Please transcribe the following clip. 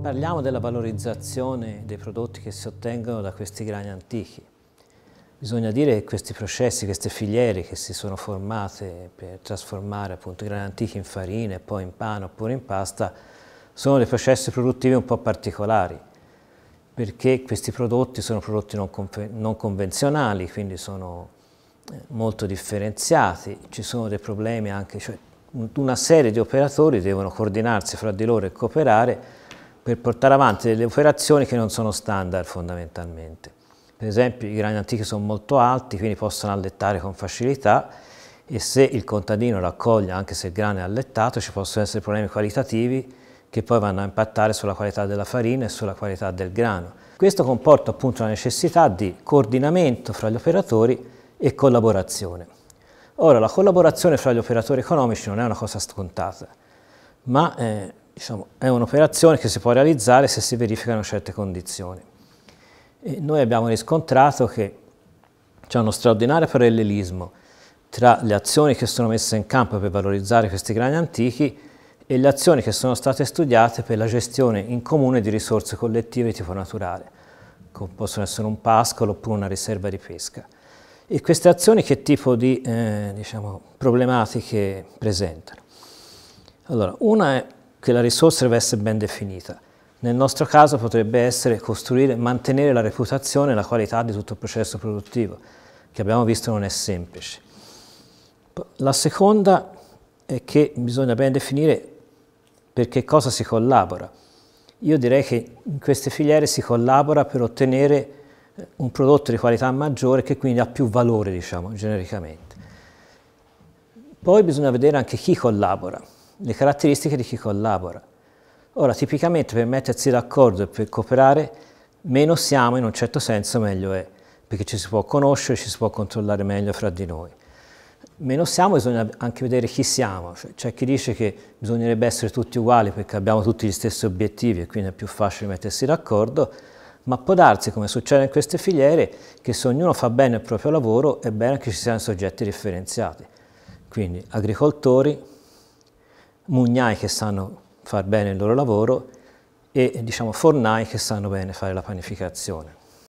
Parliamo della valorizzazione dei prodotti che si ottengono da questi grani antichi. Bisogna dire che questi processi, queste filiere che si sono formate per trasformare appunto i grani antichi in farina e poi in pane oppure in pasta, sono dei processi produttivi un po' particolari, perché questi prodotti sono prodotti non, non convenzionali, quindi sono eh, molto differenziati, ci sono dei problemi anche, cioè una serie di operatori devono coordinarsi fra di loro e cooperare per portare avanti delle operazioni che non sono standard fondamentalmente. Per esempio i grani antichi sono molto alti, quindi possono allettare con facilità e se il contadino raccoglie anche se il grano è allettato ci possono essere problemi qualitativi che poi vanno a impattare sulla qualità della farina e sulla qualità del grano. Questo comporta appunto la necessità di coordinamento fra gli operatori e collaborazione. Ora, la collaborazione fra gli operatori economici non è una cosa scontata, ma eh, diciamo, è un'operazione che si può realizzare se si verificano certe condizioni. E noi abbiamo riscontrato che c'è uno straordinario parallelismo tra le azioni che sono messe in campo per valorizzare questi grani antichi e le azioni che sono state studiate per la gestione in comune di risorse collettive di tipo naturale, come possono essere un pascolo oppure una riserva di pesca. E queste azioni che tipo di eh, diciamo, problematiche presentano? Allora, una è che la risorsa deve essere ben definita. Nel nostro caso potrebbe essere costruire, mantenere la reputazione e la qualità di tutto il processo produttivo, che abbiamo visto non è semplice. La seconda è che bisogna ben definire per che cosa si collabora. Io direi che in queste filiere si collabora per ottenere eh, un prodotto di qualità maggiore che quindi ha più valore, diciamo, genericamente. Poi bisogna vedere anche chi collabora le caratteristiche di chi collabora. Ora, tipicamente per mettersi d'accordo e per cooperare, meno siamo in un certo senso meglio è, perché ci si può conoscere, ci si può controllare meglio fra di noi. Meno siamo bisogna anche vedere chi siamo, cioè, c'è chi dice che bisognerebbe essere tutti uguali perché abbiamo tutti gli stessi obiettivi e quindi è più facile mettersi d'accordo, ma può darsi, come succede in queste filiere, che se ognuno fa bene il proprio lavoro è bene che ci siano soggetti differenziati, quindi agricoltori, mugnai che sanno far bene il loro lavoro e diciamo fornai che sanno bene fare la panificazione.